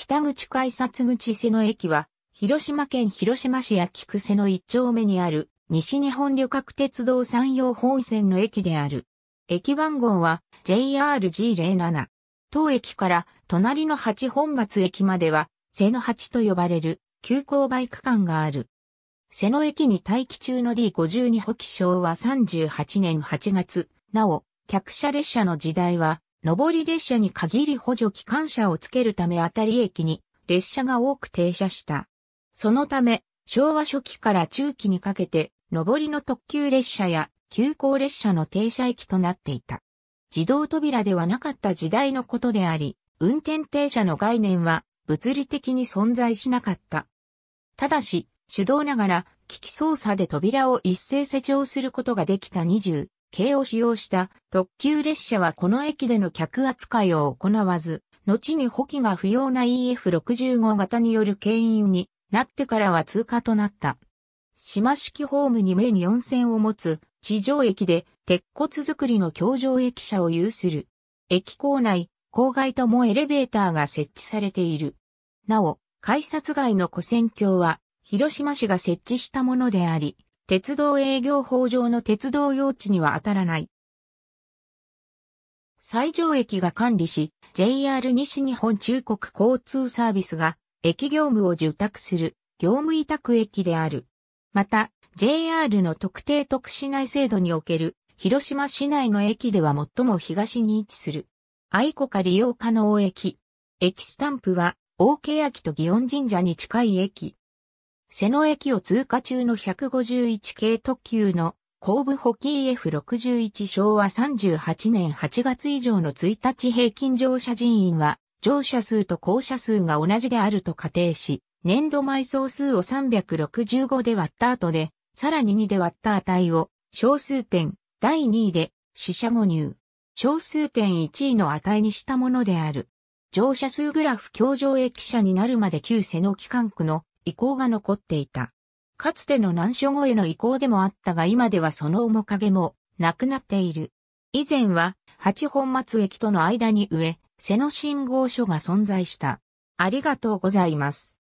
北口改札口瀬野駅は、広島県広島市秋菊瀬野一丁目にある、西日本旅客鉄道山陽本線の駅である。駅番号は JRG07。当駅から隣の八本松駅までは、瀬野八と呼ばれる急行バイク間がある。瀬野駅に待機中の D52 補気昭和38年8月、なお、客車列車の時代は上り列車に限り補助機関車をつけるためあたり駅に列車が多く停車した。そのため、昭和初期から中期にかけて、上りの特急列車や急行列車の停車駅となっていた。自動扉ではなかった時代のことであり、運転停車の概念は物理的に存在しなかった。ただし、手動ながら機器操作で扉を一斉施錠することができた20系を使用した特急列車はこの駅での客扱いを行わず、後に補給が不要な EF65 型による牽引になってからは通過となった。島式ホームに目に4線を持つ地上駅で鉄骨造りの橋上駅舎を有する。駅構内、郊外ともエレベーターが設置されている。なお、改札外の古線橋は広島市が設置したものであり、鉄道営業法上の鉄道用地には当たらない。最上駅が管理し、JR 西日本中国交通サービスが、駅業務を受託する、業務委託駅である。また、JR の特定特市内制度における、広島市内の駅では最も東に位置する。愛子か利用可能駅。駅スタンプは、大ケヤキと祇園神社に近い駅。瀬野駅を通過中の151系特急の後部補給 F61 昭和38年8月以上の1日平均乗車人員は乗車数と降車数が同じであると仮定し、年度埋葬数を365で割った後で、さらに2で割った値を小数点第2位で死者誤入。小数点1位の値にしたものである。乗車数グラフ教場駅舎になるまで旧瀬野機関区の遺構が残っていた。かつての難所後への移行でもあったが今ではその面影もなくなっている。以前は八本松駅との間に上、瀬野信号所が存在した。ありがとうございます。